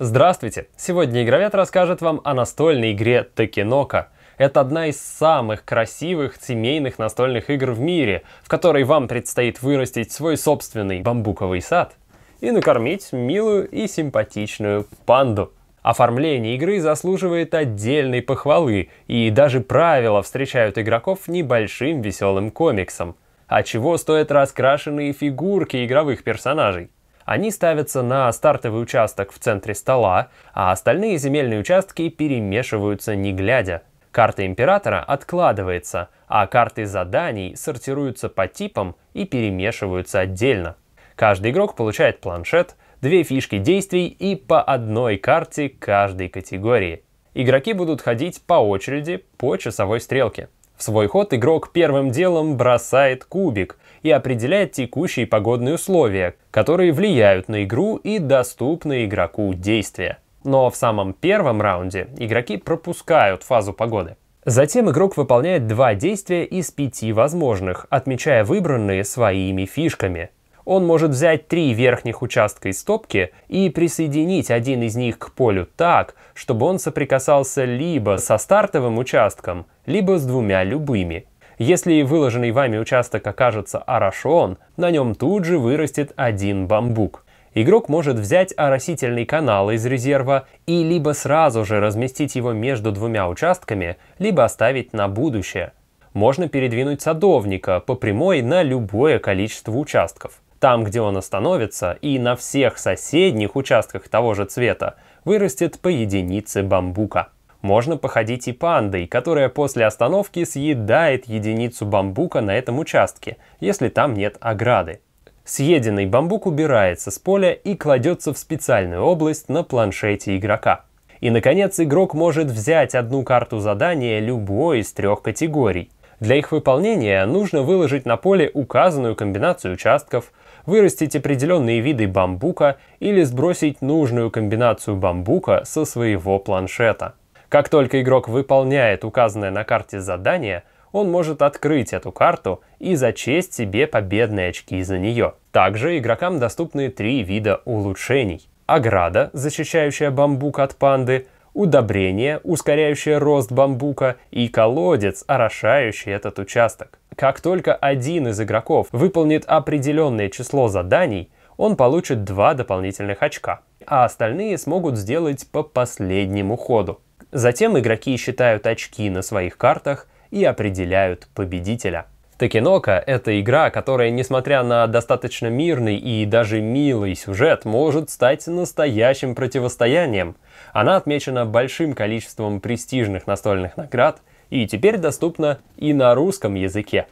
Здравствуйте! Сегодня Игровед расскажет вам о настольной игре Токенока. Это одна из самых красивых семейных настольных игр в мире, в которой вам предстоит вырастить свой собственный бамбуковый сад и накормить милую и симпатичную панду. Оформление игры заслуживает отдельной похвалы, и даже правила встречают игроков небольшим веселым комиксом. А чего стоят раскрашенные фигурки игровых персонажей? Они ставятся на стартовый участок в центре стола, а остальные земельные участки перемешиваются не глядя. Карта императора откладывается, а карты заданий сортируются по типам и перемешиваются отдельно. Каждый игрок получает планшет, две фишки действий и по одной карте каждой категории. Игроки будут ходить по очереди по часовой стрелке. В свой ход игрок первым делом бросает кубик, и определяет текущие погодные условия, которые влияют на игру и доступны игроку действия. Но в самом первом раунде игроки пропускают фазу погоды. Затем игрок выполняет два действия из пяти возможных, отмечая выбранные своими фишками. Он может взять три верхних участка из стопки и присоединить один из них к полю так, чтобы он соприкасался либо со стартовым участком, либо с двумя любыми. Если выложенный вами участок окажется орошен, на нем тут же вырастет один бамбук. Игрок может взять оросительный канал из резерва и либо сразу же разместить его между двумя участками, либо оставить на будущее. Можно передвинуть садовника по прямой на любое количество участков. Там, где он остановится, и на всех соседних участках того же цвета вырастет по единице бамбука. Можно походить и пандой, которая после остановки съедает единицу бамбука на этом участке, если там нет ограды. Съеденный бамбук убирается с поля и кладется в специальную область на планшете игрока. И, наконец, игрок может взять одну карту задания любой из трех категорий. Для их выполнения нужно выложить на поле указанную комбинацию участков, вырастить определенные виды бамбука или сбросить нужную комбинацию бамбука со своего планшета. Как только игрок выполняет указанное на карте задание, он может открыть эту карту и зачесть себе победные очки за нее. Также игрокам доступны три вида улучшений. Ограда, защищающая бамбук от панды, удобрение, ускоряющее рост бамбука, и колодец, орошающий этот участок. Как только один из игроков выполнит определенное число заданий, он получит два дополнительных очка, а остальные смогут сделать по последнему ходу. Затем игроки считают очки на своих картах и определяют победителя. Токенока — это игра, которая, несмотря на достаточно мирный и даже милый сюжет, может стать настоящим противостоянием. Она отмечена большим количеством престижных настольных наград и теперь доступна и на русском языке.